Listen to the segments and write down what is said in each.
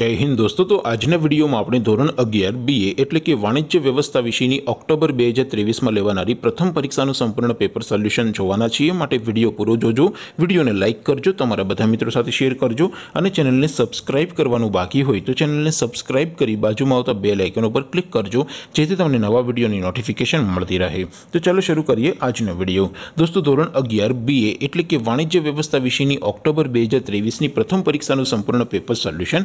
जय हिंद दोस्तों तो आज ने वीडियो में अपने ધોરણ 11 बीए એટલે કે વાણિજ્ય વ્યવસ્થા વિષયની ઓક્ટોબર 2023 માં લેવાણારી પ્રથમ પરીક્ષાનું સંપૂર્ણ પેપર સોલ્યુશન જોવાના છે માટે વિડિયો પૂરો જોજો વિડિયોને લાઈક કરજો તમારા બધા મિત્રો સાથે શેર કરજો અને ચેનલને સબ્સ્ક્રાઇબ કરવાનું બાકી હોય તો ચેનલને સબ્સ્ક્રાઇબ કરી બાજુમાં આવતા બેલ આઇકન ઉપર ક્લિક કરજો જેથી તમને નવા વિડિયોની નોટિફિકેશન મળતી રહે તો ચાલો શરૂ કરીએ આજનો વિડિયો दोस्तों ધોરણ 11 बीए એટલે કે વાણિજ્ય વ્યવસ્થા વિષયની ઓક્ટોબર 2023 ની પ્રથમ પરીક્ષાનું સંપૂર્ણ paper solution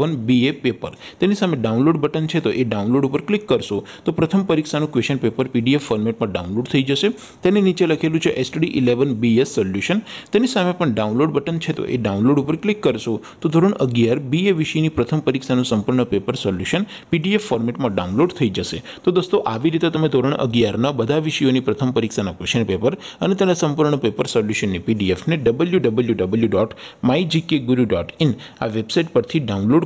one BA paper તેની સામે ડાઉનલોડ બટન છે તો એ ડાઉનલોડ ઉપર ક્લિક કરશો તો પ્રથમ પરીક્ષા નું ક્વેશ્ચન પેપર પીડીએફ ફોર્મેટમાં ડાઉનલોડ થઈ જશે તેની નીચે લખેલું છે STD 11 BA સોલ્યુશન તેની સામે પણ ડાઉનલોડ બટન છે તો એ ડાઉનલોડ ઉપર ક્લિક કરશો તો ધોરણ 11 BA વિષયની પ્રથમ પરીક્ષા નું સંપૂર્ણ પેપર સોલ્યુશન પીડીએફ ફોર્મેટમાં ડાઉનલોડ થઈ જશે તો દોસ્તો આવી રીતે તમે ધોરણ 11 ના બધા વિષયોની પ્રથમ પરીક્ષાના ક્વેશ્ચન પેપર અને તેના સંપૂર્ણ પેપર સોલ્યુશનની પીડીએફ ને www.mygkguru.in આ વેબસાઈટ પરથી ડાઉનલોડ